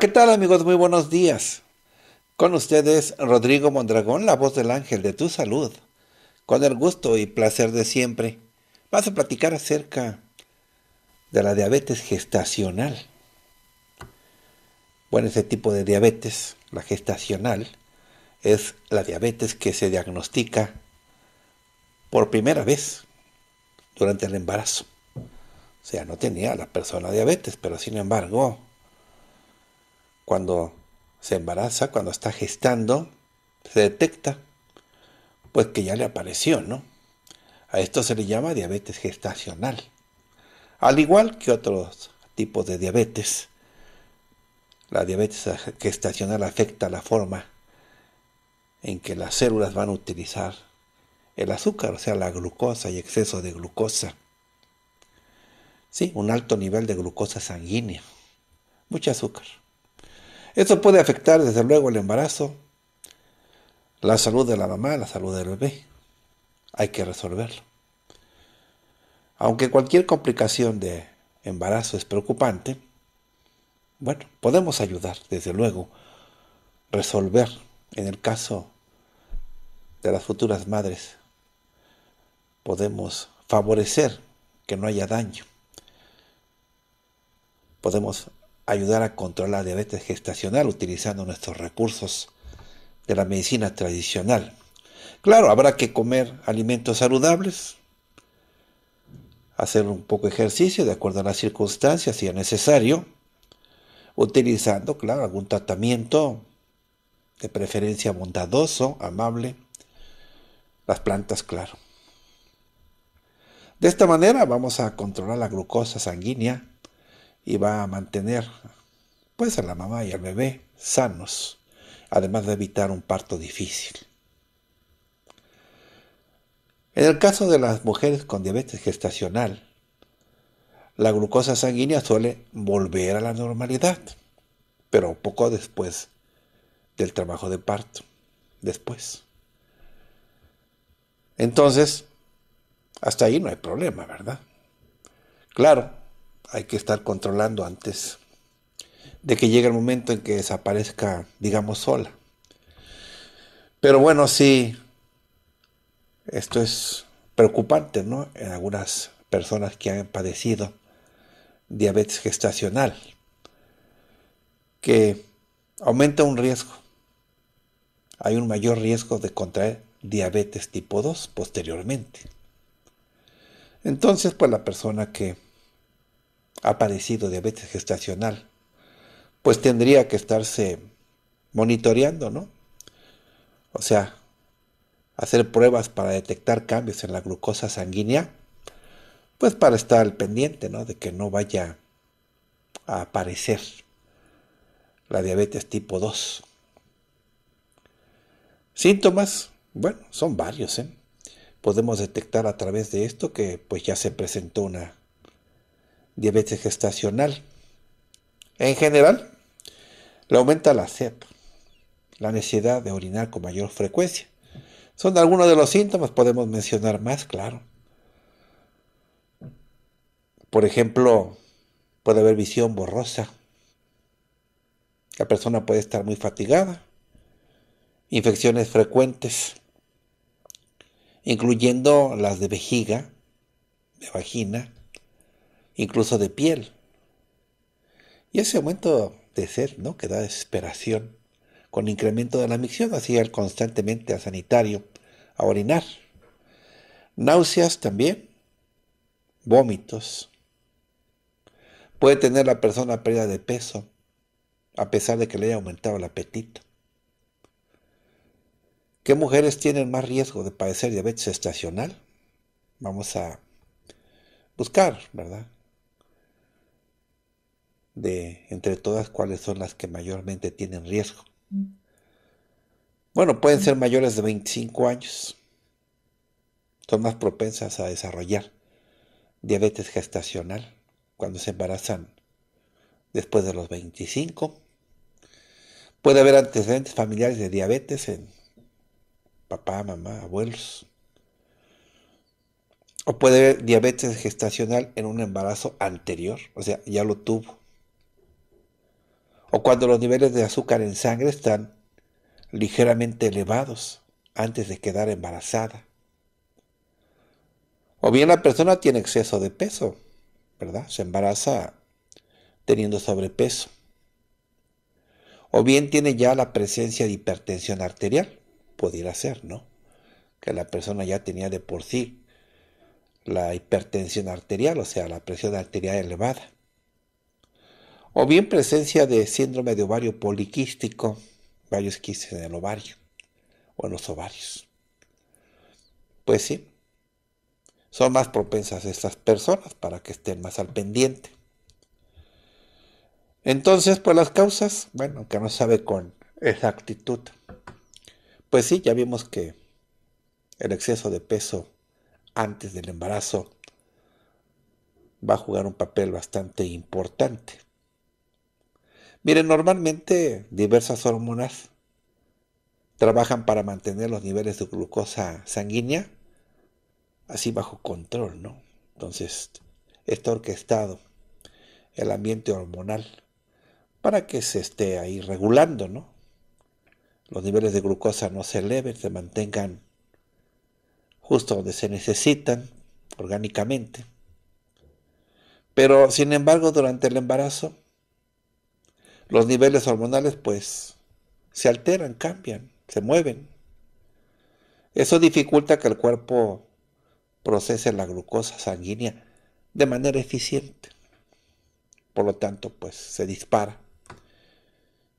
¿qué tal amigos? Muy buenos días. Con ustedes Rodrigo Mondragón, la voz del ángel de tu salud. Con el gusto y placer de siempre, vas a platicar acerca de la diabetes gestacional. Bueno, ese tipo de diabetes, la gestacional, es la diabetes que se diagnostica por primera vez durante el embarazo. O sea, no tenía la persona diabetes, pero sin embargo cuando se embaraza, cuando está gestando, se detecta, pues que ya le apareció, ¿no? A esto se le llama diabetes gestacional. Al igual que otros tipos de diabetes, la diabetes gestacional afecta la forma en que las células van a utilizar el azúcar, o sea, la glucosa y exceso de glucosa. Sí, un alto nivel de glucosa sanguínea, mucho azúcar. Esto puede afectar desde luego el embarazo, la salud de la mamá, la salud del bebé. Hay que resolverlo. Aunque cualquier complicación de embarazo es preocupante, bueno, podemos ayudar, desde luego, resolver en el caso de las futuras madres. Podemos favorecer que no haya daño. Podemos ayudar a controlar la diabetes gestacional utilizando nuestros recursos de la medicina tradicional. Claro, habrá que comer alimentos saludables, hacer un poco de ejercicio de acuerdo a las circunstancias si es necesario, utilizando, claro, algún tratamiento de preferencia bondadoso, amable, las plantas, claro. De esta manera vamos a controlar la glucosa sanguínea y va a mantener pues a la mamá y al bebé sanos, además de evitar un parto difícil. En el caso de las mujeres con diabetes gestacional, la glucosa sanguínea suele volver a la normalidad, pero poco después del trabajo de parto, después. Entonces, hasta ahí no hay problema, ¿verdad? Claro, hay que estar controlando antes de que llegue el momento en que desaparezca, digamos, sola. Pero bueno, sí, esto es preocupante, ¿no? En algunas personas que han padecido diabetes gestacional, que aumenta un riesgo. Hay un mayor riesgo de contraer diabetes tipo 2 posteriormente. Entonces, pues la persona que ha padecido diabetes gestacional, pues tendría que estarse monitoreando, ¿no? O sea, hacer pruebas para detectar cambios en la glucosa sanguínea, pues para estar al pendiente, ¿no? De que no vaya a aparecer la diabetes tipo 2. Síntomas, bueno, son varios, ¿eh? Podemos detectar a través de esto que pues ya se presentó una diabetes gestacional. En general, le aumenta la sed, la necesidad de orinar con mayor frecuencia. Son algunos de los síntomas, podemos mencionar más, claro. Por ejemplo, puede haber visión borrosa. La persona puede estar muy fatigada. Infecciones frecuentes, incluyendo las de vejiga, de vagina, incluso de piel. Y ese aumento de sed ¿no? que da desesperación, con incremento de la micción, así el constantemente a sanitario a orinar. Náuseas también, vómitos. Puede tener la persona pérdida de peso, a pesar de que le haya aumentado el apetito. ¿Qué mujeres tienen más riesgo de padecer diabetes estacional? Vamos a buscar, ¿verdad? de entre todas cuáles son las que mayormente tienen riesgo. Bueno, pueden ser mayores de 25 años. Son más propensas a desarrollar diabetes gestacional cuando se embarazan después de los 25. Puede haber antecedentes familiares de diabetes en papá, mamá, abuelos. O puede haber diabetes gestacional en un embarazo anterior, o sea, ya lo tuvo o cuando los niveles de azúcar en sangre están ligeramente elevados antes de quedar embarazada. O bien la persona tiene exceso de peso, ¿verdad? Se embaraza teniendo sobrepeso. O bien tiene ya la presencia de hipertensión arterial. Pudiera ser, ¿no? Que la persona ya tenía de por sí la hipertensión arterial, o sea, la presión arterial elevada o bien presencia de síndrome de ovario poliquístico, varios quistes en el ovario o en los ovarios. Pues sí, son más propensas estas personas para que estén más al pendiente. Entonces, pues las causas, bueno, que no sabe con exactitud. Pues sí, ya vimos que el exceso de peso antes del embarazo va a jugar un papel bastante importante. Miren, normalmente diversas hormonas trabajan para mantener los niveles de glucosa sanguínea así bajo control, ¿no? Entonces, está orquestado el ambiente hormonal para que se esté ahí regulando, ¿no? Los niveles de glucosa no se eleven, se mantengan justo donde se necesitan orgánicamente. Pero sin embargo, durante el embarazo, los niveles hormonales pues se alteran, cambian, se mueven. Eso dificulta que el cuerpo procese la glucosa sanguínea de manera eficiente. Por lo tanto, pues se dispara.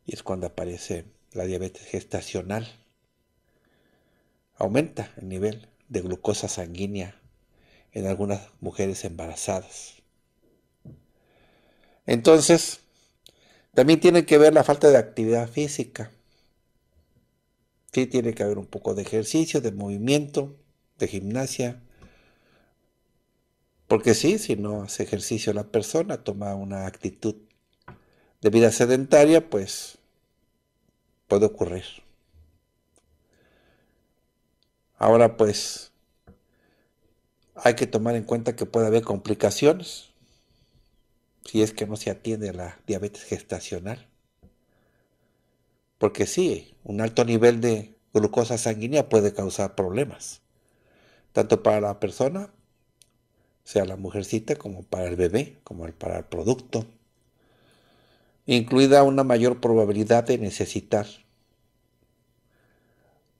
Y es cuando aparece la diabetes gestacional. Aumenta el nivel de glucosa sanguínea en algunas mujeres embarazadas. Entonces, también tiene que ver la falta de actividad física. Sí, tiene que haber un poco de ejercicio, de movimiento, de gimnasia. Porque sí, si no hace ejercicio la persona, toma una actitud de vida sedentaria, pues puede ocurrir. Ahora pues hay que tomar en cuenta que puede haber complicaciones si es que no se atiende a la diabetes gestacional. Porque sí, un alto nivel de glucosa sanguínea puede causar problemas, tanto para la persona, sea la mujercita, como para el bebé, como para el producto, incluida una mayor probabilidad de necesitar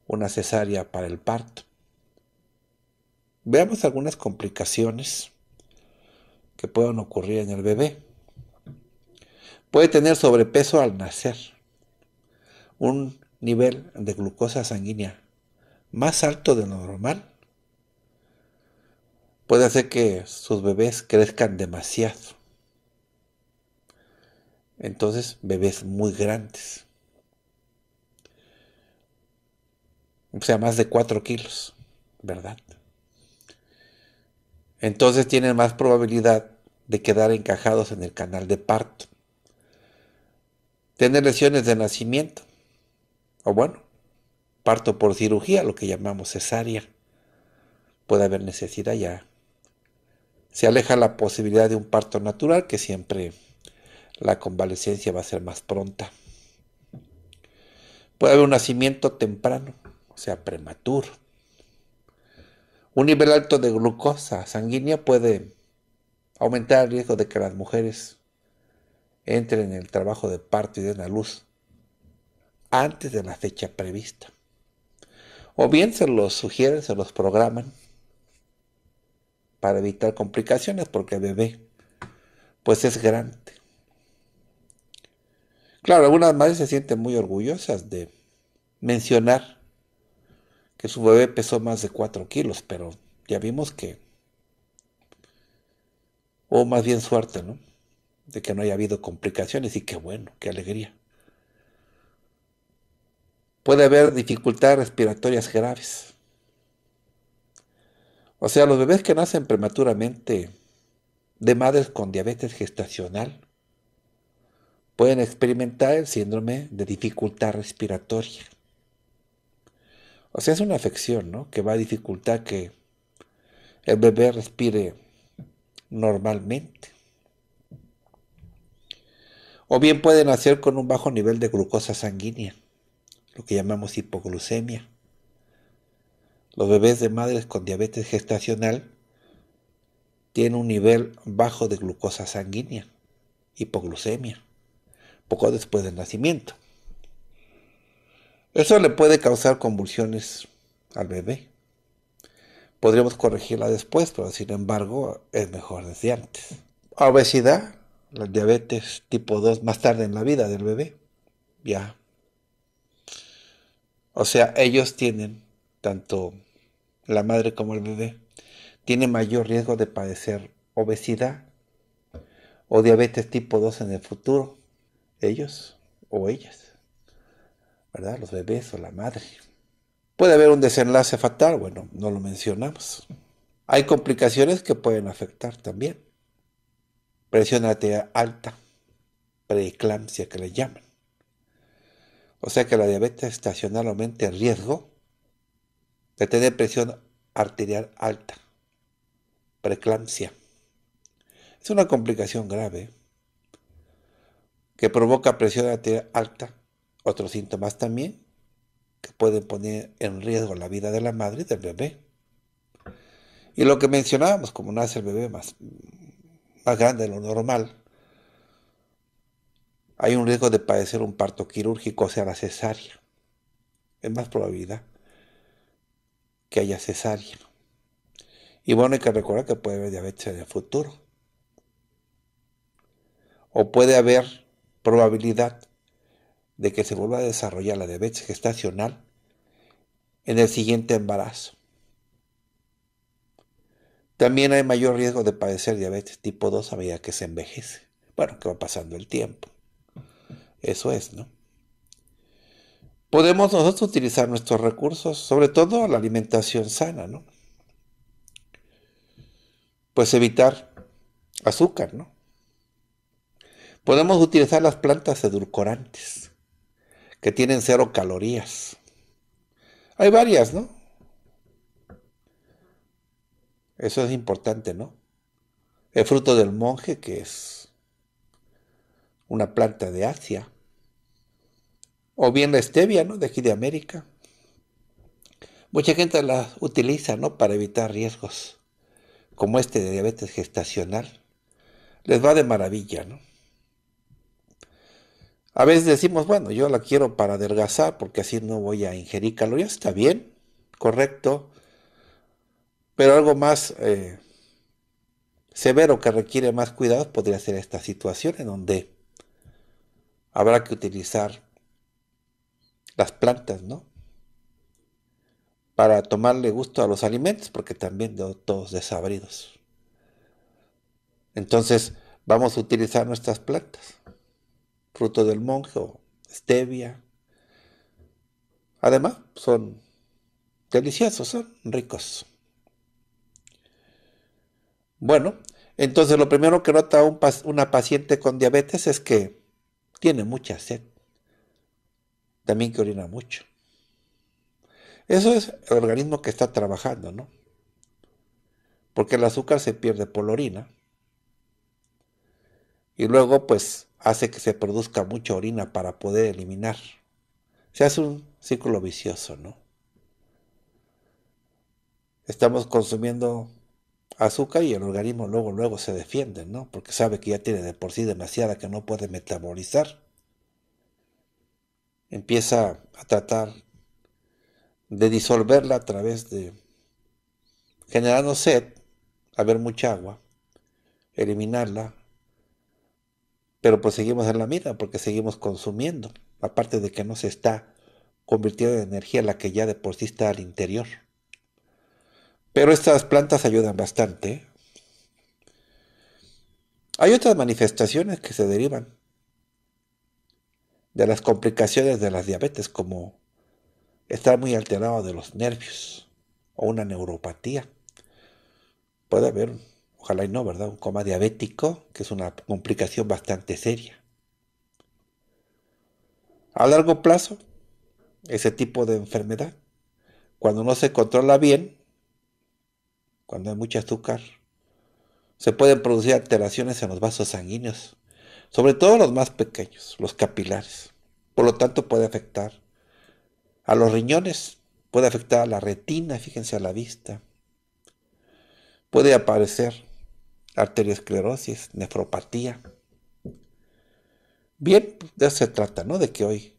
una cesárea para el parto. Veamos algunas complicaciones que puedan ocurrir en el bebé. Puede tener sobrepeso al nacer, un nivel de glucosa sanguínea más alto de lo normal. Puede hacer que sus bebés crezcan demasiado. Entonces, bebés muy grandes. O sea, más de 4 kilos, ¿verdad? entonces tienen más probabilidad de quedar encajados en el canal de parto. Tener lesiones de nacimiento, o bueno, parto por cirugía, lo que llamamos cesárea. Puede haber necesidad ya. Se aleja la posibilidad de un parto natural, que siempre la convalecencia va a ser más pronta. Puede haber un nacimiento temprano, o sea, prematuro. Un nivel alto de glucosa sanguínea puede aumentar el riesgo de que las mujeres entren en el trabajo de parto y den a luz antes de la fecha prevista. O bien se los sugieren, se los programan para evitar complicaciones porque el bebé pues es grande. Claro, algunas madres se sienten muy orgullosas de mencionar que su bebé pesó más de 4 kilos, pero ya vimos que, o más bien suerte, ¿no? De que no haya habido complicaciones y qué bueno, qué alegría. Puede haber dificultades respiratorias graves. O sea, los bebés que nacen prematuramente de madres con diabetes gestacional pueden experimentar el síndrome de dificultad respiratoria. O sea, es una afección, ¿no? Que va a dificultar que el bebé respire normalmente. O bien puede nacer con un bajo nivel de glucosa sanguínea, lo que llamamos hipoglucemia. Los bebés de madres con diabetes gestacional tienen un nivel bajo de glucosa sanguínea, hipoglucemia, poco después del nacimiento. Eso le puede causar convulsiones al bebé. Podríamos corregirla después, pero sin embargo es mejor desde antes. Obesidad, la diabetes tipo 2 más tarde en la vida del bebé. Ya. O sea, ellos tienen, tanto la madre como el bebé, tienen mayor riesgo de padecer obesidad o diabetes tipo 2 en el futuro. Ellos o ellas. ¿verdad? Los bebés o la madre. Puede haber un desenlace fatal, bueno, no lo mencionamos. Hay complicaciones que pueden afectar también. Presión arterial alta, preeclampsia que le llaman. O sea que la diabetes estacional aumenta el riesgo de tener presión arterial alta, preeclampsia. Es una complicación grave que provoca presión arterial alta otros síntomas también que pueden poner en riesgo la vida de la madre y del bebé. Y lo que mencionábamos, como nace el bebé más, más grande de lo normal, hay un riesgo de padecer un parto quirúrgico, o sea, la cesárea. Es más probabilidad que haya cesárea. Y bueno, hay que recordar que puede haber diabetes en el futuro. O puede haber probabilidad de que se vuelva a desarrollar la diabetes gestacional en el siguiente embarazo. También hay mayor riesgo de padecer diabetes tipo 2 a medida que se envejece. Bueno, que va pasando el tiempo. Eso es, ¿no? Podemos nosotros utilizar nuestros recursos, sobre todo la alimentación sana, ¿no? Pues evitar azúcar, ¿no? Podemos utilizar las plantas edulcorantes que tienen cero calorías. Hay varias, ¿no? Eso es importante, ¿no? El fruto del monje, que es una planta de Asia. O bien la stevia, ¿no? De aquí de América. Mucha gente la utiliza, ¿no? Para evitar riesgos, como este de diabetes gestacional. Les va de maravilla, ¿no? A veces decimos, bueno, yo la quiero para adelgazar porque así no voy a ingerir calorías. Está bien, correcto. Pero algo más eh, severo que requiere más cuidado podría ser esta situación en donde habrá que utilizar las plantas, ¿no? Para tomarle gusto a los alimentos, porque también todos desabridos. Entonces, vamos a utilizar nuestras plantas fruto del monje o stevia. Además, son deliciosos, son ricos. Bueno, entonces lo primero que nota una paciente con diabetes es que tiene mucha sed. También que orina mucho. Eso es el organismo que está trabajando, ¿no? Porque el azúcar se pierde por la orina. Y luego, pues, hace que se produzca mucha orina para poder eliminar. Se hace un círculo vicioso, ¿no? Estamos consumiendo azúcar y el organismo luego luego se defiende, ¿no? Porque sabe que ya tiene de por sí demasiada que no puede metabolizar. Empieza a tratar de disolverla a través de generando sed, haber mucha agua, eliminarla, pero proseguimos en la vida porque seguimos consumiendo, aparte de que no se está convirtiendo en energía la que ya de por sí está al interior. Pero estas plantas ayudan bastante. Hay otras manifestaciones que se derivan de las complicaciones de las diabetes, como estar muy alterado de los nervios o una neuropatía. Puede haber ojalá y no, ¿verdad? Un coma diabético, que es una complicación bastante seria. A largo plazo, ese tipo de enfermedad, cuando no se controla bien, cuando hay mucho azúcar, se pueden producir alteraciones en los vasos sanguíneos, sobre todo los más pequeños, los capilares. Por lo tanto, puede afectar a los riñones, puede afectar a la retina, fíjense a la vista. Puede aparecer arteriosclerosis, nefropatía. Bien, de eso se trata, ¿no? De que hoy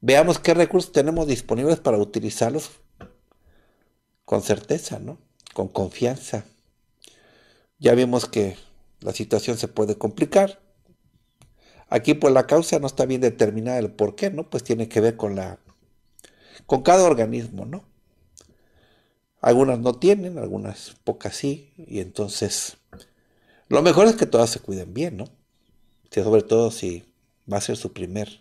veamos qué recursos tenemos disponibles para utilizarlos con certeza, ¿no? Con confianza. Ya vimos que la situación se puede complicar. Aquí pues la causa no está bien determinada el por qué, ¿no? Pues tiene que ver con la con cada organismo, ¿no? Algunas no tienen, algunas pocas sí, y entonces lo mejor es que todas se cuiden bien, ¿no? sobre todo si va a ser su primer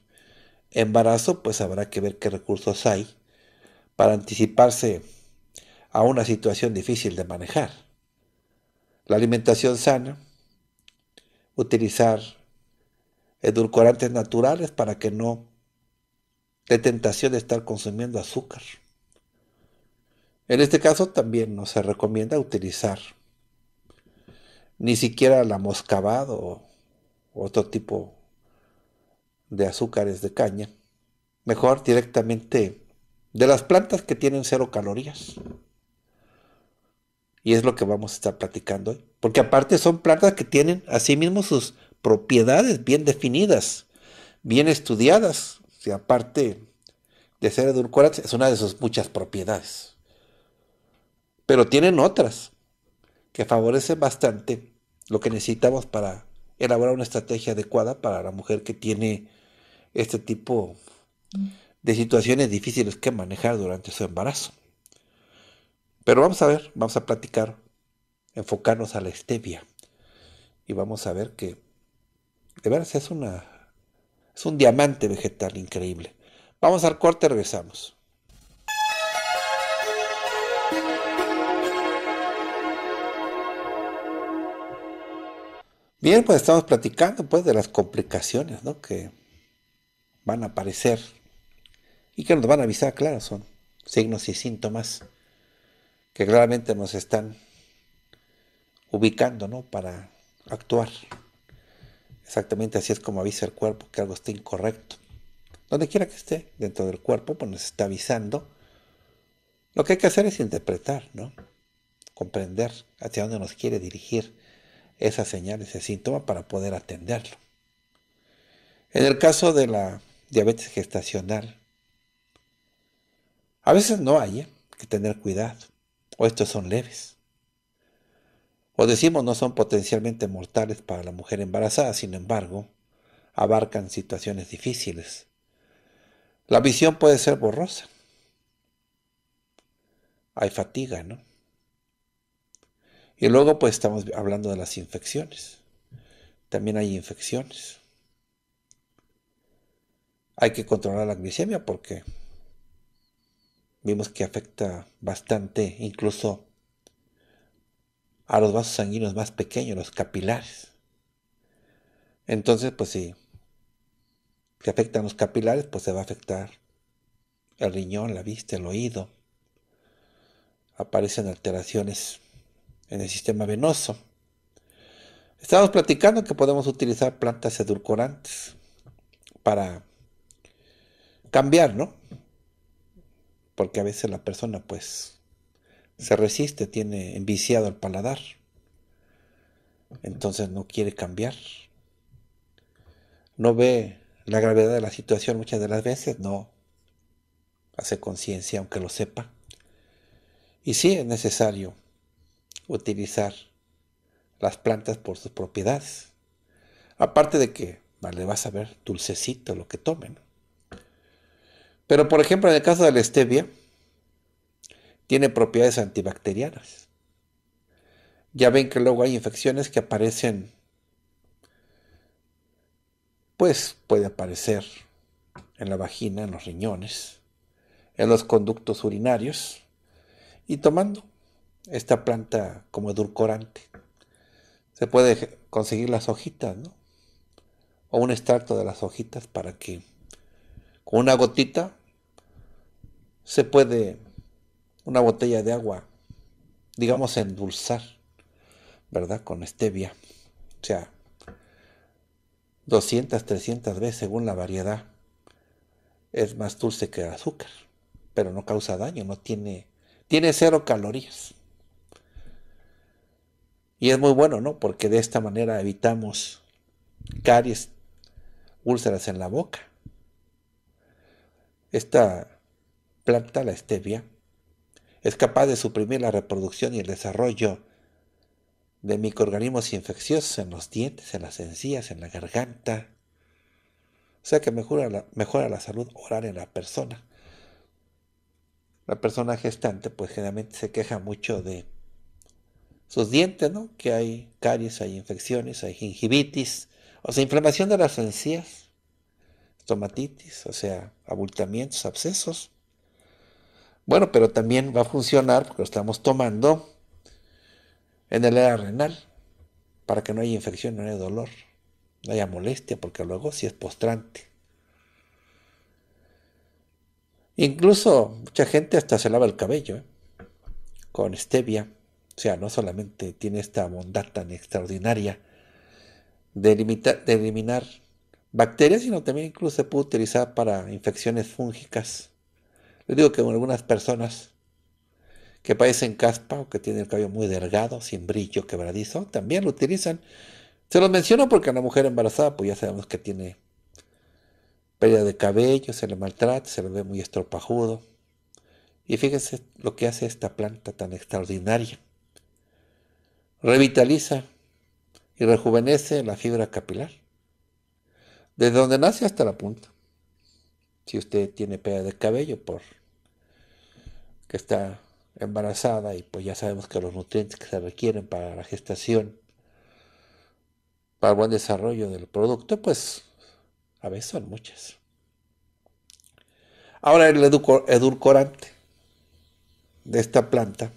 embarazo, pues habrá que ver qué recursos hay para anticiparse a una situación difícil de manejar. La alimentación sana, utilizar edulcorantes naturales para que no de tentación de estar consumiendo azúcar. En este caso también nos se recomienda utilizar ni siquiera la moscabad o otro tipo de azúcares de caña. Mejor directamente de las plantas que tienen cero calorías. Y es lo que vamos a estar platicando hoy. Porque aparte son plantas que tienen asimismo sus propiedades bien definidas, bien estudiadas. Si aparte de ser edulcorantes, es una de sus muchas propiedades. Pero tienen otras que favorece bastante lo que necesitamos para elaborar una estrategia adecuada para la mujer que tiene este tipo de situaciones difíciles que manejar durante su embarazo. Pero vamos a ver, vamos a platicar, enfocarnos a la stevia y vamos a ver que de verdad, es una es un diamante vegetal increíble. Vamos al corte, regresamos. Bien, pues estamos platicando pues de las complicaciones ¿no? que van a aparecer y que nos van a avisar, claro, son signos y síntomas que claramente nos están ubicando ¿no? para actuar. Exactamente así es como avisa el cuerpo que algo está incorrecto. Donde quiera que esté dentro del cuerpo, pues nos está avisando. Lo que hay que hacer es interpretar, ¿no? Comprender hacia dónde nos quiere dirigir esas señales, ese síntoma para poder atenderlo. En el caso de la diabetes gestacional, a veces no hay ¿eh? que tener cuidado, o estos son leves. O decimos no son potencialmente mortales para la mujer embarazada, sin embargo, abarcan situaciones difíciles. La visión puede ser borrosa. Hay fatiga, ¿no? Y luego pues estamos hablando de las infecciones. También hay infecciones. Hay que controlar la glicemia porque vimos que afecta bastante incluso a los vasos sanguíneos más pequeños, los capilares. Entonces, pues si se afectan los capilares, pues se va a afectar el riñón, la vista, el oído. Aparecen alteraciones en el sistema venoso. ...estamos platicando que podemos utilizar plantas edulcorantes para cambiar, ¿no? Porque a veces la persona pues se resiste, tiene enviciado el paladar. Entonces no quiere cambiar. No ve la gravedad de la situación muchas de las veces, no hace conciencia aunque lo sepa. Y sí es necesario utilizar las plantas por sus propiedades. Aparte de que vale, vas a ver dulcecito lo que tomen. Pero por ejemplo, en el caso de la stevia, tiene propiedades antibacterianas. Ya ven que luego hay infecciones que aparecen, pues puede aparecer en la vagina, en los riñones, en los conductos urinarios, y tomando esta planta como edulcorante. Se puede conseguir las hojitas, ¿no? O un extracto de las hojitas para que con una gotita se puede una botella de agua, digamos, endulzar, ¿verdad? Con stevia. O sea, 200, 300 veces según la variedad. Es más dulce que el azúcar, pero no causa daño, no tiene, tiene cero calorías. Y es muy bueno, ¿no? Porque de esta manera evitamos caries, úlceras en la boca. Esta planta, la stevia, es capaz de suprimir la reproducción y el desarrollo de microorganismos infecciosos en los dientes, en las encías, en la garganta. O sea que mejora la, mejora la salud oral en la persona. La persona gestante pues generalmente se queja mucho de sus dientes, ¿no? Que hay caries, hay infecciones, hay gingivitis, o sea, inflamación de las encías, estomatitis, o sea, abultamientos, abscesos. Bueno, pero también va a funcionar porque lo estamos tomando en el área renal para que no haya infección, no haya dolor, no haya molestia, porque luego sí es postrante. Incluso mucha gente hasta se lava el cabello ¿eh? con stevia o sea, no solamente tiene esta bondad tan extraordinaria de, eliminar bacterias, sino también incluso se puede utilizar para infecciones fúngicas. Les digo que algunas personas que padecen caspa o que tienen el cabello muy delgado, sin brillo, quebradizo, también lo utilizan. Se los menciono porque a la mujer embarazada, pues ya sabemos que tiene pérdida de cabello, se le maltrata, se le ve muy estropajudo. Y fíjense lo que hace esta planta tan extraordinaria revitaliza y rejuvenece la fibra capilar, desde donde nace hasta la punta. Si usted tiene pelea de cabello por que está embarazada y pues ya sabemos que los nutrientes que se requieren para la gestación, para el buen desarrollo del producto, pues a veces son muchas. Ahora el edulcorante de esta planta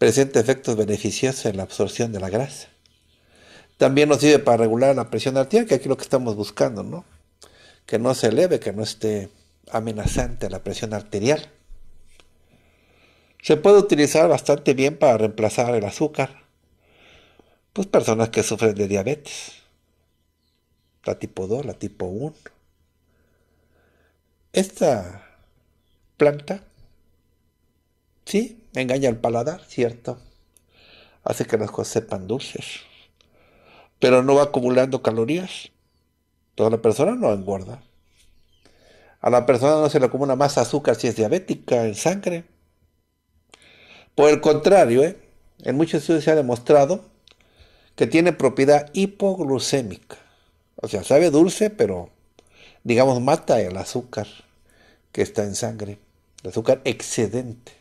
presenta efectos beneficiosos en la absorción de la grasa. También nos sirve para regular la presión arterial, que aquí es lo que estamos buscando, ¿no? Que no se eleve, que no esté amenazante la presión arterial. Se puede utilizar bastante bien para reemplazar el azúcar. Pues personas que sufren de diabetes. La tipo 2, la tipo 1. Esta planta, sí, engaña el paladar, cierto. Hace que las cosas sepan dulces. Pero no va acumulando calorías. Toda la persona no engorda. A la persona no se le acumula más azúcar si es diabética en sangre. Por el contrario, ¿eh? en muchos estudios se ha demostrado que tiene propiedad hipoglucémica. O sea, sabe dulce, pero digamos mata el azúcar que está en sangre, el azúcar excedente.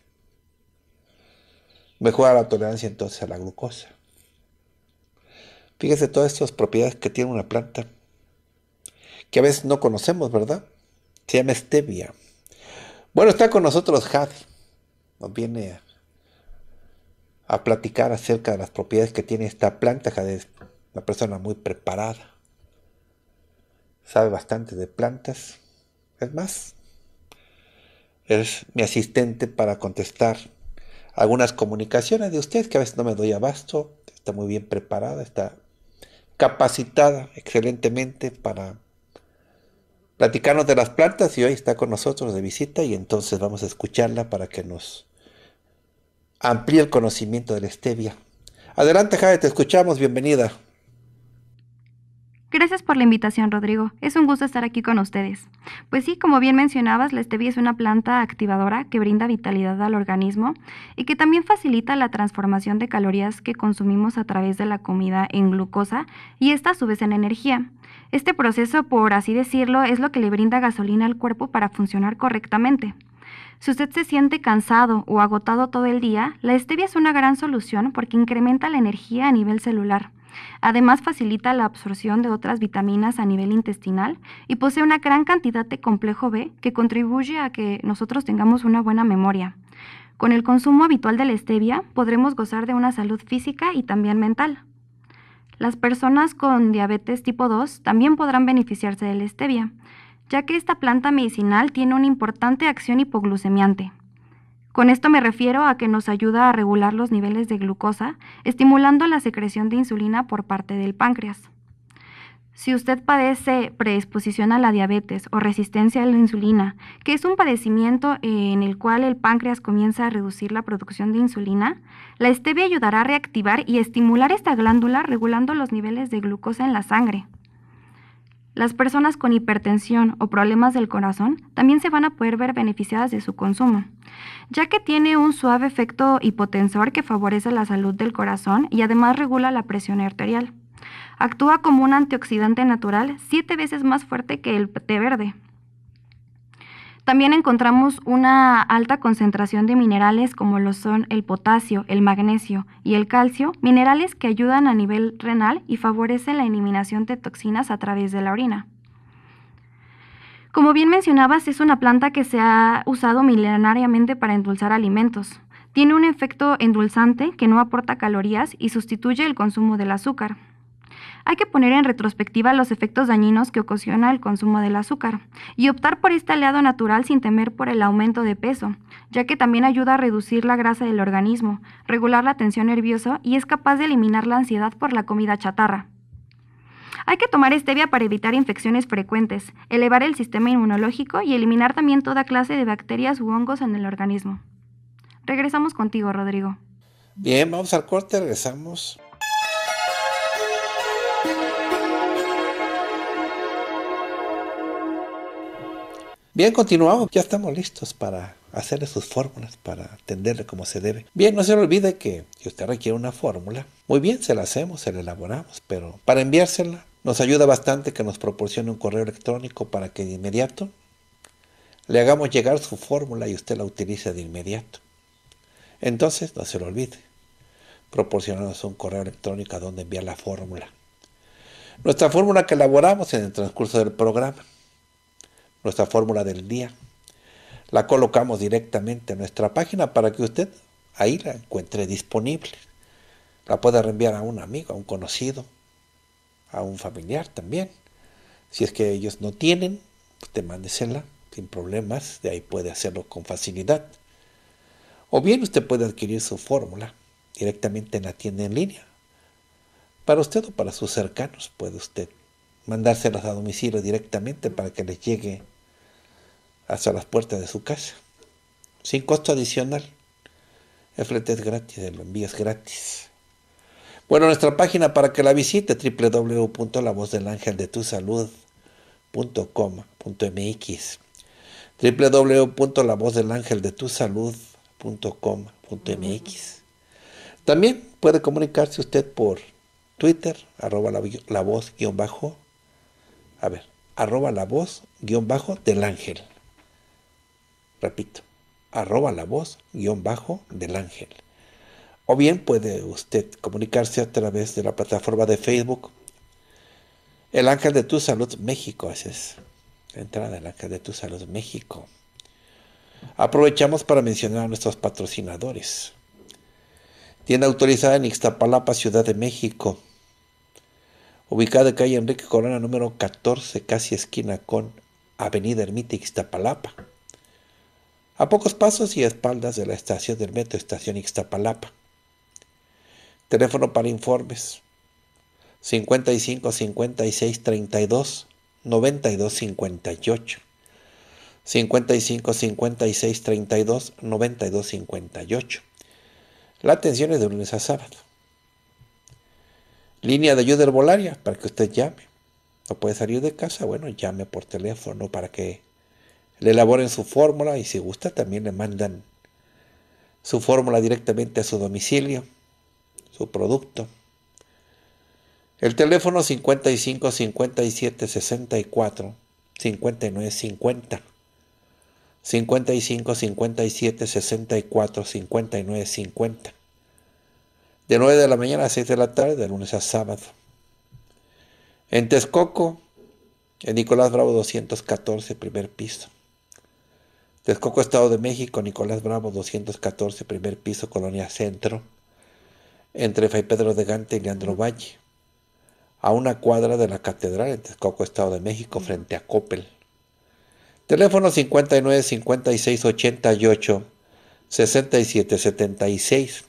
Mejora la tolerancia entonces a la glucosa. Fíjese todas estas propiedades que tiene una planta, que a veces no conocemos, ¿verdad? Se llama stevia. Bueno, está con nosotros jade Nos viene a, a platicar acerca de las propiedades que tiene esta planta. Jade es una persona muy preparada. Sabe bastante de plantas. Es más, es mi asistente para contestar algunas comunicaciones de ustedes que a veces no me doy abasto. Está muy bien preparada, está capacitada excelentemente para platicarnos de las plantas y hoy está con nosotros de visita y entonces vamos a escucharla para que nos amplíe el conocimiento de la stevia. Adelante, Jade, te escuchamos, bienvenida. Gracias por la invitación, Rodrigo. Es un gusto estar aquí con ustedes. Pues sí, como bien mencionabas, la stevia es una planta activadora que brinda vitalidad al organismo y que también facilita la transformación de calorías que consumimos a través de la comida en glucosa y esta a su vez en energía. Este proceso, por así decirlo, es lo que le brinda gasolina al cuerpo para funcionar correctamente. Si usted se siente cansado o agotado todo el día, la stevia es una gran solución porque incrementa la energía a nivel celular. Además facilita la absorción de otras vitaminas a nivel intestinal y posee una gran cantidad de complejo B que contribuye a que nosotros tengamos una buena memoria. Con el consumo habitual de la stevia podremos gozar de una salud física y también mental. Las personas con diabetes tipo 2 también podrán beneficiarse de la stevia, ya que esta planta medicinal tiene una importante acción hipoglucemiante. Con esto me refiero a que nos ayuda a regular los niveles de glucosa, estimulando la secreción de insulina por parte del páncreas. Si usted padece predisposición a la diabetes o resistencia a la insulina, que es un padecimiento eh, en el cual el páncreas comienza a reducir la producción de insulina, la stevia ayudará a reactivar y estimular esta glándula regulando los niveles de glucosa en la sangre. Las personas con hipertensión o problemas del corazón también se van a poder ver beneficiadas de su consumo, ya que tiene un suave efecto hipotensor que favorece la salud del corazón y además regula la presión arterial. Actúa como un antioxidante natural siete veces más fuerte que el té verde, también encontramos una alta concentración de minerales como lo son el potasio, el magnesio y el calcio, minerales que ayudan a nivel renal y favorecen la eliminación de toxinas a través de la orina. Como bien mencionabas, es una planta que se ha usado milenariamente para endulzar alimentos. Tiene un efecto endulzante que no aporta calorías y sustituye el consumo del azúcar. Hay que poner en retrospectiva los efectos dañinos que ocasiona el consumo del azúcar y optar por este aliado natural sin temer por el aumento de peso, ya que también ayuda a reducir la grasa del organismo, regular la tensión nerviosa y es capaz de eliminar la ansiedad por la comida chatarra. Hay que tomar stevia para evitar infecciones frecuentes, elevar el sistema inmunológico y eliminar también toda clase de bacterias u hongos en el organismo. Regresamos contigo, Rodrigo. Bien, vamos al corte, regresamos. Bien, continuamos. Ya estamos listos para hacerle sus fórmulas, para atenderle como se debe. Bien, no se le olvide que si usted requiere una fórmula, muy bien, se la hacemos, se la elaboramos, pero para enviársela nos ayuda bastante que nos proporcione un correo electrónico para que de inmediato le hagamos llegar su fórmula y usted la utilice de inmediato. Entonces, no se lo olvide, proporcionarnos un correo electrónico a donde enviar la fórmula. Nuestra fórmula que elaboramos en el transcurso del programa nuestra fórmula del día. La colocamos directamente en nuestra página para que usted ahí la encuentre disponible. La pueda reenviar a un amigo, a un conocido, a un familiar también. Si es que ellos no tienen, usted pues mándesela sin problemas, de ahí puede hacerlo con facilidad. O bien usted puede adquirir su fórmula directamente en la tienda en línea. Para usted o para sus cercanos puede usted mandárselas a domicilio directamente para que les llegue hasta las puertas de su casa, sin costo adicional. El flete es gratis, el envío es gratis. Bueno, nuestra página para que la visite, www.lavozdelangeldetusalud.com.mx www.lavozdelangeldetusalud.com.mx También puede comunicarse usted por Twitter, arroba la, voz bajo a ver, arroba la voz guión bajo del ángel. Repito, arroba la voz guión bajo del ángel. O bien puede usted comunicarse a través de la plataforma de Facebook El Ángel de Tu Salud México. Esa es la entrada del Ángel de Tu Salud México. Aprovechamos para mencionar a nuestros patrocinadores. Tienda autorizada en Ixtapalapa, Ciudad de México ubicada en calle Enrique Corona número 14, casi esquina con Avenida Ermita Ixtapalapa. A pocos pasos y a espaldas de la estación del metro Estación Ixtapalapa. Teléfono para informes 55 56 32 92 58. 55 56 32 92 58. La atención es de lunes a sábado. Línea de ayuda herbolaria para que usted llame. No puede salir de casa, bueno, llame por teléfono para que le elaboren su fórmula y si gusta también le mandan su fórmula directamente a su domicilio, su producto. El teléfono 55 57 64 59 50. 55 57 64 59 50 de 9 de la mañana a 6 de la tarde, de lunes a sábado. En Texcoco, en Nicolás Bravo 214, primer piso. Texcoco, Estado de México, Nicolás Bravo 214, primer piso, Colonia Centro, entre Fray Pedro de Gante y Leandro Valle, a una cuadra de la Catedral en Texcoco, Estado de México, frente a Coppel. Teléfono 59 56 88 67 76.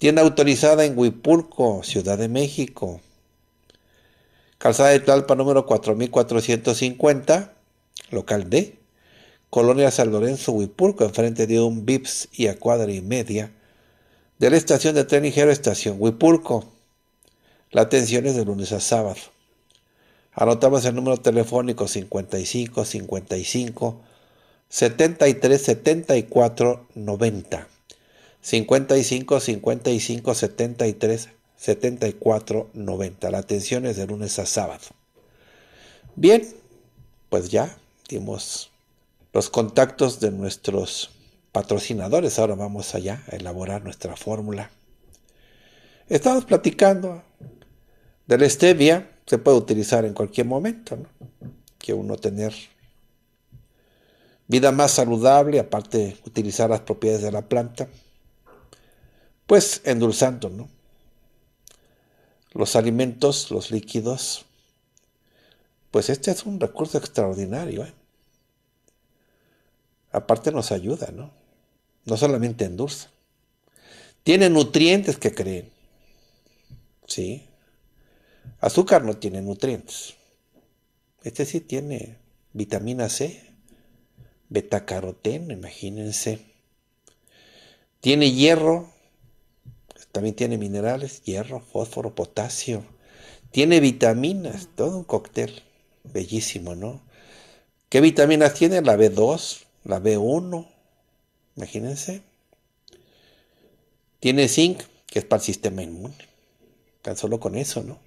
Tienda autorizada en Huipulco, Ciudad de México. Calzada de Talpa número 4450, local D. Colonia San Lorenzo, Huipulco, enfrente de un BIPs y a cuadra y media de la estación de tren ligero Estación Huipulco. La atención es de lunes a sábado. Anotamos el número telefónico 55 55 73 74 90. 55 55 73 74 90. La atención es de lunes a sábado. Bien, pues ya dimos los contactos de nuestros patrocinadores. Ahora vamos allá a elaborar nuestra fórmula. Estamos platicando de la stevia. Se puede utilizar en cualquier momento, ¿no? Que uno tener vida más saludable, aparte de utilizar las propiedades de la planta pues endulzando, ¿no? Los alimentos, los líquidos, pues este es un recurso extraordinario. ¿eh? Aparte nos ayuda, ¿no? No solamente endulza. Tiene nutrientes que creen. Sí. Azúcar no tiene nutrientes. Este sí tiene vitamina C, betacaroteno, imagínense. Tiene hierro, también tiene minerales, hierro, fósforo, potasio, tiene vitaminas, todo un cóctel. Bellísimo, ¿no? ¿Qué vitaminas tiene? La B2, la B1, imagínense. Tiene zinc, que es para el sistema inmune. Tan solo con eso, ¿no?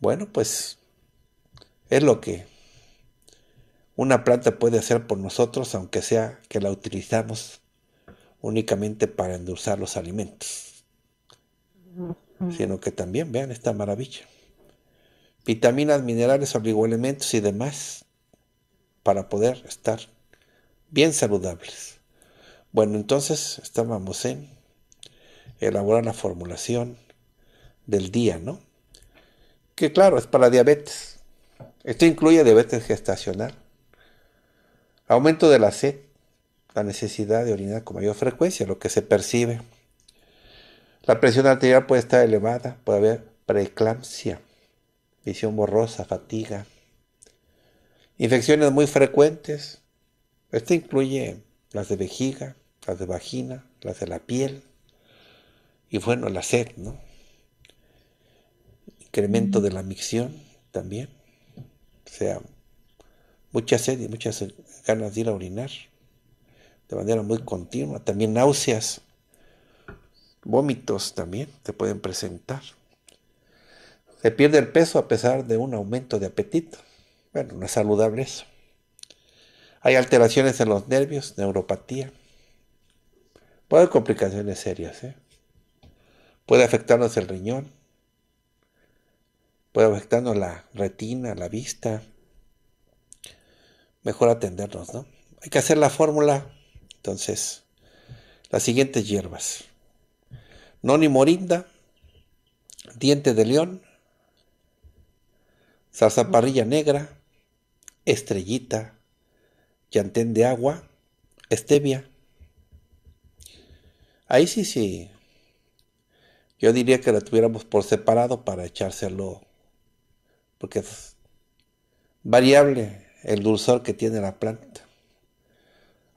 Bueno, pues es lo que una planta puede hacer por nosotros, aunque sea que la utilizamos únicamente para endulzar los alimentos, sino que también, vean esta maravilla, vitaminas, minerales, oligoelementos y demás para poder estar bien saludables. Bueno, entonces estábamos en elaborar la formulación del día, ¿no? Que claro, es para diabetes. Esto incluye diabetes gestacional, aumento de la sed, la necesidad de orinar con mayor frecuencia, lo que se percibe. La presión arterial puede estar elevada, puede haber preeclampsia, visión borrosa, fatiga. Infecciones muy frecuentes. Esto incluye las de vejiga, las de vagina, las de la piel y bueno, la sed, ¿no? Incremento de la micción también. O sea, mucha sed y muchas ganas de ir a orinar de manera muy continua. También náuseas, vómitos también te pueden presentar. Se pierde el peso a pesar de un aumento de apetito. Bueno, no es saludable eso. Hay alteraciones en los nervios, neuropatía. Puede haber complicaciones serias. ¿eh? Puede afectarnos el riñón. Puede afectarnos la retina, la vista. Mejor atendernos, ¿no? Hay que hacer la fórmula entonces, las siguientes hierbas. Noni morinda, diente de león, zarzaparrilla negra, estrellita, llantén de agua, stevia. Ahí sí, sí. Yo diría que la tuviéramos por separado para echárselo, porque es variable el dulzor que tiene la planta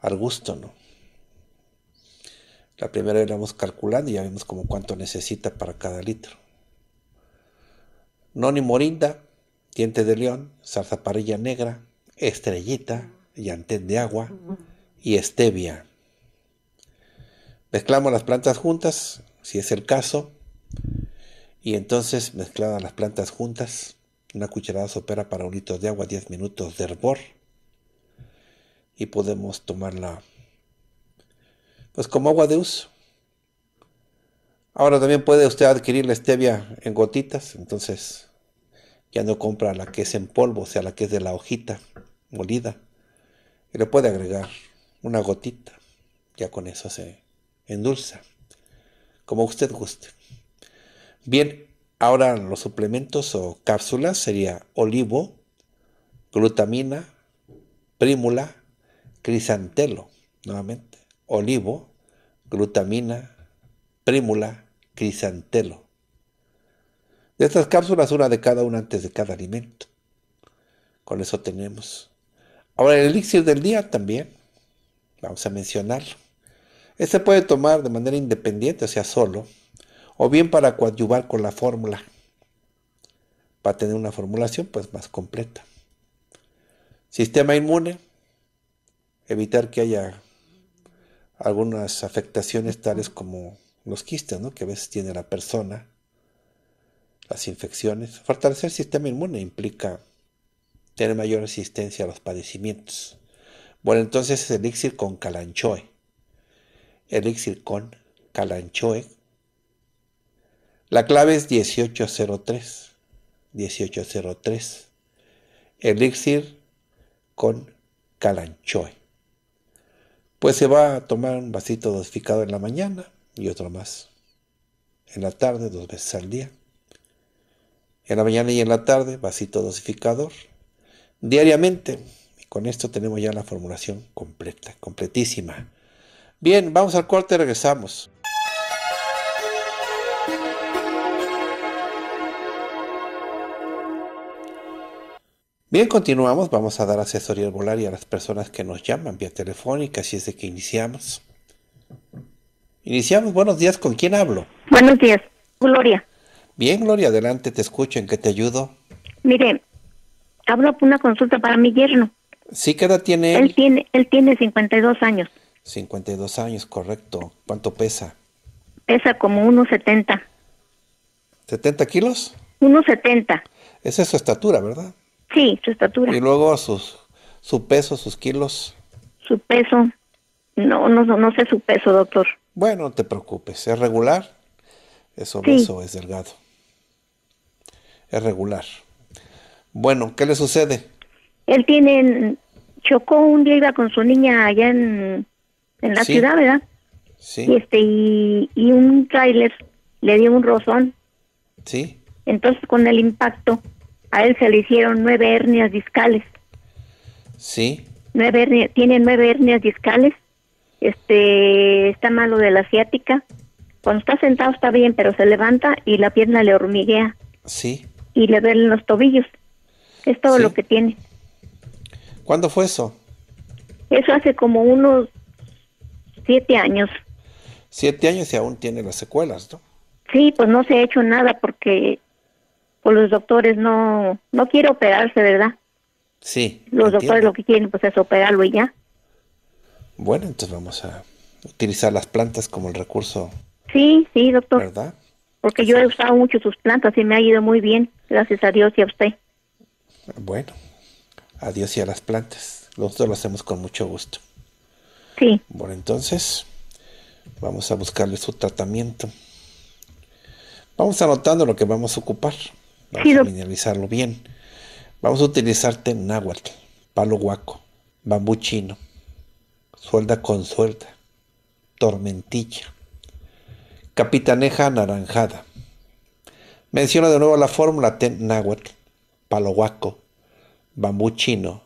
al gusto, ¿no? La primera vez la vamos calculando y ya vemos como cuánto necesita para cada litro. Noni morinda, diente de león, zarzaparrilla negra, estrellita, llantén de agua y stevia. Mezclamos las plantas juntas, si es el caso, y entonces mezcladas las plantas juntas, una cucharada sopera para un litro de agua, 10 minutos de hervor y podemos tomarla pues como agua de uso. Ahora también puede usted adquirir la stevia en gotitas, entonces ya no compra la que es en polvo, o sea, la que es de la hojita molida. Y le puede agregar una gotita, ya con eso se endulza, como usted guste. Bien, ahora los suplementos o cápsulas sería olivo, glutamina, prímula, crisantelo, nuevamente, olivo, glutamina, prímula, crisantelo. De estas cápsulas, una de cada una antes de cada alimento. Con eso tenemos. Ahora, el elixir del día también, vamos a mencionarlo. Este puede tomar de manera independiente, o sea, solo, o bien para coadyuvar con la fórmula, para tener una formulación pues más completa. Sistema inmune, evitar que haya algunas afectaciones tales como los quistes, ¿no? que a veces tiene la persona, las infecciones. Fortalecer el sistema inmune implica tener mayor resistencia a los padecimientos. Bueno, entonces es elixir con calanchoe. Elixir con calanchoe. La clave es 1803. 1803. Elixir con calanchoe pues se va a tomar un vasito dosificado en la mañana y otro más. En la tarde, dos veces al día. En la mañana y en la tarde, vasito dosificador. Diariamente. Y con esto tenemos ya la formulación completa, completísima. Bien, vamos al corte, regresamos. Bien, continuamos. Vamos a dar asesoría y a las personas que nos llaman vía telefónica, así es de que iniciamos. Iniciamos. Buenos días, ¿con quién hablo? Buenos días, Gloria. Bien, Gloria, adelante, te escucho. ¿En qué te ayudo? Mire, hablo por una consulta para mi yerno. ¿Sí qué edad tiene él? Él tiene, él tiene 52 años. 52 años, correcto. ¿Cuánto pesa? Pesa como 1,70. ¿70 kilos? 1,70. Esa es su estatura, ¿verdad? Sí, su estatura. Y luego sus, su peso, sus kilos. Su peso. No, no, no sé su peso, doctor. Bueno, no te preocupes. ¿Es regular? eso ¿Es delgado? Es regular. Bueno, ¿qué le sucede? Él tiene. Chocó un día, iba con su niña allá en, la ciudad, ¿verdad? Sí. Y, este, y, un tráiler le dio un rozón. Sí. Entonces, con el impacto, a él se le hicieron nueve hernias discales. Sí. Nueve tiene nueve hernias discales. Este, está malo de la asiática. Cuando está sentado está bien, pero se levanta y la pierna le hormiguea. Sí. Y le duelen los tobillos. Es todo lo que tiene. ¿Cuándo fue eso? Eso hace como unos siete años. Siete años y aún tiene las secuelas, ¿no? Sí, pues no se ha hecho nada porque pues los doctores no, no quiere operarse, ¿verdad? Sí. Los doctores lo que quieren pues es operarlo y ya. Bueno, entonces vamos a utilizar las plantas como el recurso. Sí, sí, doctor. ¿Verdad? Porque yo he usado mucho sus plantas y me ha ido muy bien, gracias a Dios y a usted. Bueno, adiós y a las plantas. Nosotros lo hacemos con mucho gusto. Sí. Bueno, entonces vamos a buscarle su tratamiento. Vamos anotando lo que vamos a ocupar para bien. Vamos a utilizar náhuatl, palo guaco, bambú chino, suelda con suelda, tormentilla, capitaneja anaranjada. Menciono de nuevo la fórmula náhuatl, palo guaco, bambú chino,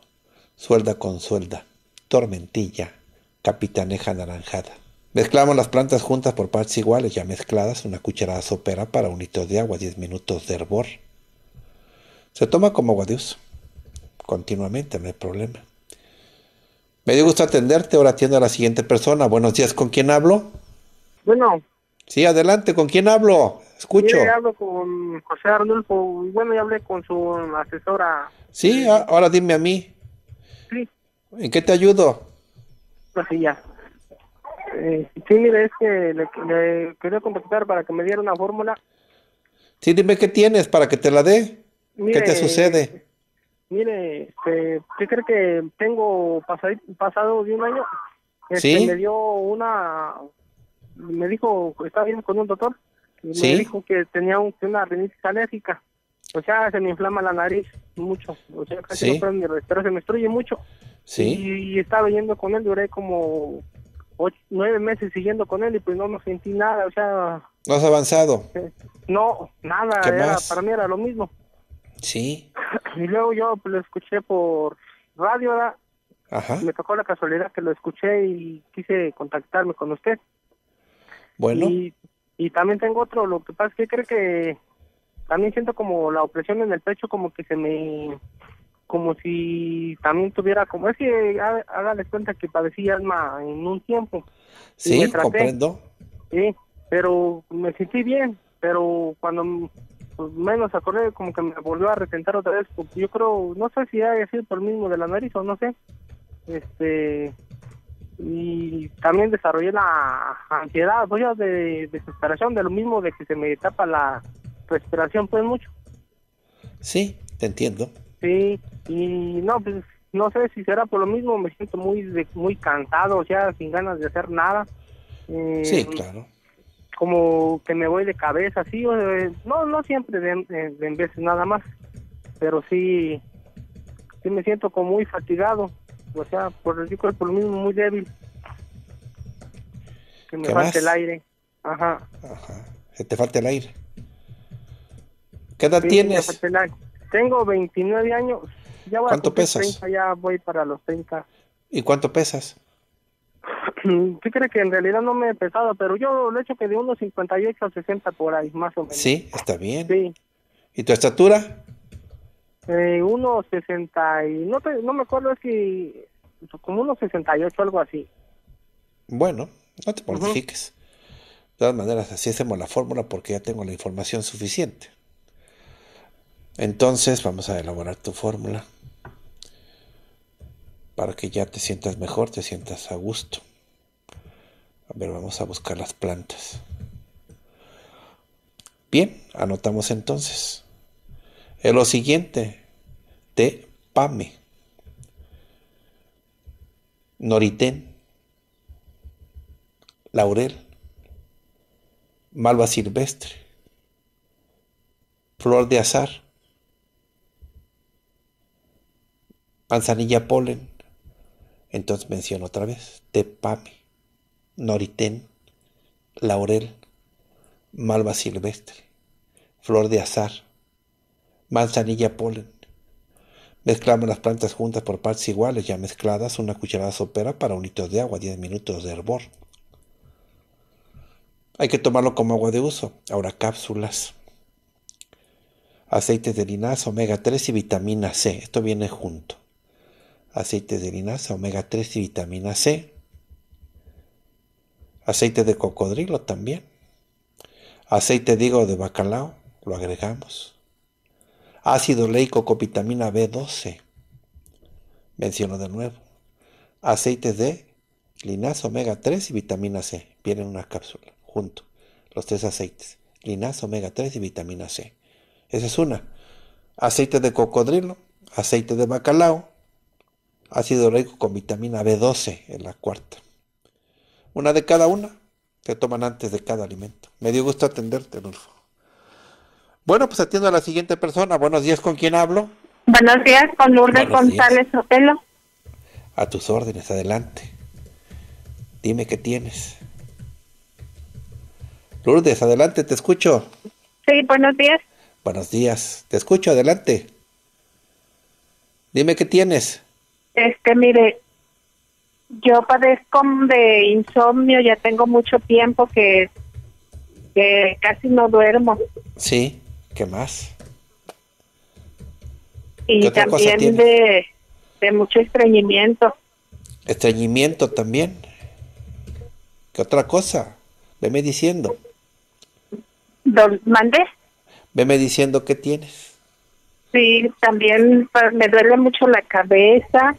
suelda con suelda, tormentilla, capitaneja anaranjada. Mezclamos las plantas juntas por partes iguales, ya mezcladas, una cucharada sopera para un litro de agua, 10 minutos de hervor. Se toma como agua Continuamente, no hay problema. Me dio gusto atenderte. Ahora atiendo a la siguiente persona. Buenos días, ¿con quién hablo? Bueno. Sí, adelante, ¿con quién hablo? Escucho. Sí, hablo con José Arnulfo. Bueno, ya hablé con su asesora. Sí, ahora dime a mí. Sí. ¿En qué te ayudo? Pues sí, ya. Eh, sí, mire, es que le, quería contactar para que me diera una fórmula. Sí, dime qué tienes para que te la dé. ¿Qué te sucede? Mire, este, ¿qué que tengo pasado de un año? Este, me dio una... Me dijo, estaba bien con un doctor. Me dijo que tenía una rinitis alérgica. O sea, se me inflama la nariz mucho. O sea, casi ¿Sí? no se me estruye mucho. Sí. Y, estaba yendo con él, duré como ocho, nueve meses siguiendo con él y pues no me sentí nada, o sea... ¿No has avanzado? Eh, no, nada, para mí era lo mismo. Sí. Y luego yo lo escuché por radio, ¿verdad? Ajá. Me tocó la casualidad que lo escuché y quise contactarme con usted. Bueno. Y, también tengo otro, lo que pasa es que creo que también siento como la opresión en el pecho, como que se me... como si también tuviera, como es que hágale cuenta que padecí alma en un tiempo. Sí, comprendo. Sí, pero me sentí bien, pero cuando pues, menos acordé, como que me volvió a resentar otra vez, porque yo creo, no sé si haya sido por el mismo de la nariz o no sé. Este, y también desarrollé la ansiedad, pues ya de desesperación, de lo mismo de que se me tapa la respiración, pues mucho. Sí, te entiendo. Sí, y no, pues no sé si será por lo mismo, me siento muy, muy cansado, o sea, sin ganas de hacer nada. sí, em, claro como que me voy de cabeza, sí, no, no siempre, de, de, veces nada más, pero sí, sí me siento como muy fatigado, o sea, por el lo mismo muy débil, que me falta el aire, ajá. que te falta el aire. ¿Qué edad tienes? Tengo 29 años. Ya voy ¿Cuánto a 30, ya voy para los 30. ¿Y cuánto pesas? Mm, sí, crees que en realidad no me he pesado, pero yo lo he hecho que de unos 58 a 60 por ahí, más o menos. Sí, está bien. Sí. ¿Y tu estatura? Eh, sesenta y... No, no me acuerdo, es que como unos ocho, algo así. Bueno, no te mortifiques. De todas maneras, así hacemos la fórmula porque ya tengo la información suficiente. Entonces, vamos a elaborar tu fórmula para que ya te sientas mejor, te sientas a gusto. A ver, vamos a buscar las plantas. Bien, anotamos entonces. Es lo siguiente, Pame. Noritén, Laurel, Malva silvestre, Flor de azar, Manzanilla polen. Entonces menciono otra vez, Pame noritén, laurel, malva silvestre, flor de azar, manzanilla polen. Mezclamos las plantas juntas por partes iguales, ya mezcladas, una cucharada sopera para un litro de agua, 10 minutos de hervor. Hay que tomarlo como agua de uso. Ahora cápsulas. Aceites de linaza, omega 3 y vitamina C. Esto viene junto. Aceites de linaza, omega 3 y vitamina C aceite de cocodrilo también, aceite de de bacalao, lo agregamos, ácido leico con vitamina B12, menciono de nuevo, aceite de linaza omega 3 y vitamina C, vienen en una cápsula, junto, los tres aceites, linaza omega 3 y vitamina C. Esa es una. Aceite de cocodrilo, aceite de bacalao, ácido leico con vitamina B12 en la cuarta. Una de cada una se toman antes de cada alimento. Me dio gusto atenderte, Adolfo. Bueno, pues atiendo a la siguiente persona. Buenos días, ¿con quién hablo? Buenos días, con Lourdes González A tus órdenes, adelante. Dime qué tienes. Lourdes, adelante, te escucho. Sí, buenos días. Buenos días, te escucho, adelante. Dime qué tienes. Este, mire, yo padezco de insomnio, ya tengo mucho tiempo que, casi no duermo. Sí, ¿qué más? Y también de, de mucho estreñimiento. Estreñimiento también. ¿Qué otra cosa? Veme diciendo. ¿Mandé? Veme diciendo qué tienes. Sí, también pues, me duele mucho la cabeza.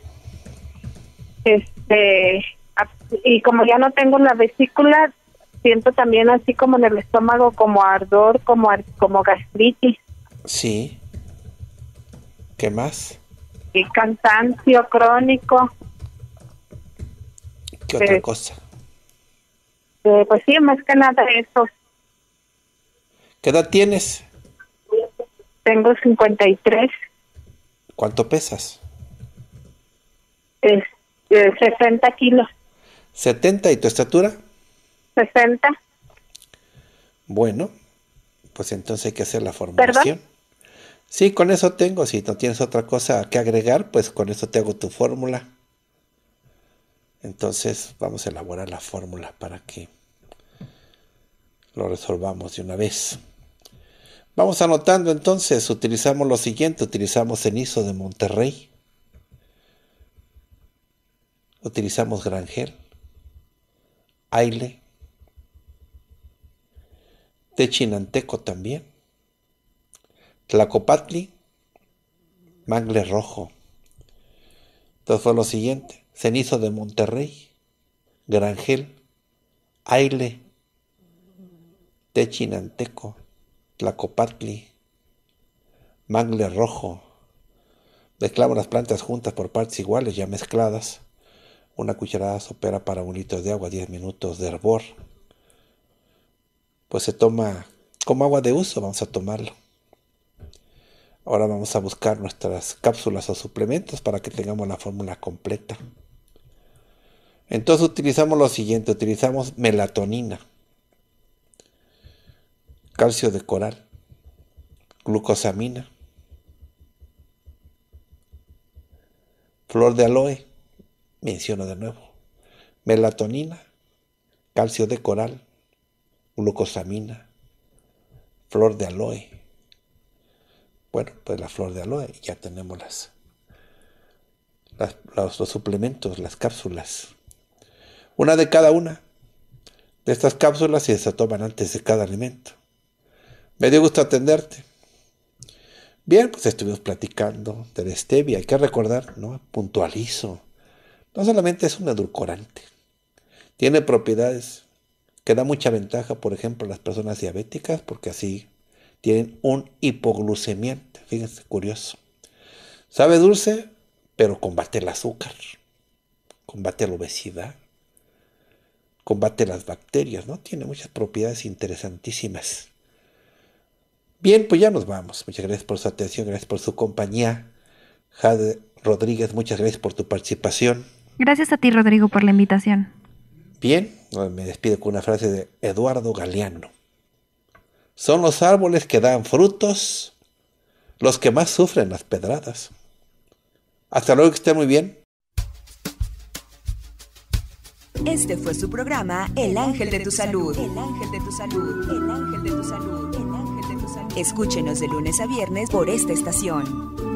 Este, este, y como ya no tengo la vesícula siento también así como en el estómago como ardor como como gastritis sí qué más y cansancio crónico qué otra eh, cosa eh, pues sí más que nada eso qué edad tienes tengo 53 cuánto pesas este 60 eh, kilos. ¿70 y tu estatura? 60. Bueno, pues entonces hay que hacer la formulación. Sí, con eso tengo. Si no tienes otra cosa que agregar, pues con eso te hago tu fórmula. Entonces vamos a elaborar la fórmula para que lo resolvamos de una vez. Vamos anotando entonces, utilizamos lo siguiente, utilizamos cenizo de Monterrey, utilizamos Grangel, Aile, Techinanteco también, Tlacopatli, Mangle Rojo. Entonces fue lo siguiente, Cenizo de Monterrey, granjel, Aile, Techinanteco, Tlacopatli, Mangle Rojo. Mezclamos las plantas juntas por partes iguales, ya mezcladas una cucharada sopera para un litro de agua, 10 minutos de hervor. Pues se toma como agua de uso, vamos a tomarlo. Ahora vamos a buscar nuestras cápsulas o suplementos para que tengamos la fórmula completa. Entonces utilizamos lo siguiente, utilizamos melatonina, calcio de coral, glucosamina, flor de aloe, menciono de nuevo, melatonina, calcio de coral, glucosamina, flor de aloe. Bueno, pues la flor de aloe, ya tenemos las, los, suplementos, las cápsulas. Una de cada una de estas cápsulas y se toman antes de cada alimento. Me dio gusto atenderte. Bien, pues estuvimos platicando de la stevia. Hay que recordar, ¿no? Puntualizo no solamente es un edulcorante, tiene propiedades que da mucha ventaja, por ejemplo, a las personas diabéticas, porque así tienen un hipoglucemiante. Fíjense, curioso. Sabe dulce, pero combate el azúcar, combate la obesidad, combate las bacterias, ¿no? Tiene muchas propiedades interesantísimas. Bien, pues ya nos vamos. Muchas gracias por su atención, gracias por su compañía. Jade Rodríguez, muchas gracias por tu participación. Gracias a ti, Rodrigo, por la invitación. Bien, me despido con una frase de Eduardo Galeano. Son los árboles que dan frutos los que más sufren las pedradas. Hasta luego, que esté muy bien. Este fue su programa El Ángel de tu Salud. El Ángel de tu Salud. El Ángel de tu Salud. El Ángel de tu Salud. Escúchenos de lunes a viernes por esta estación.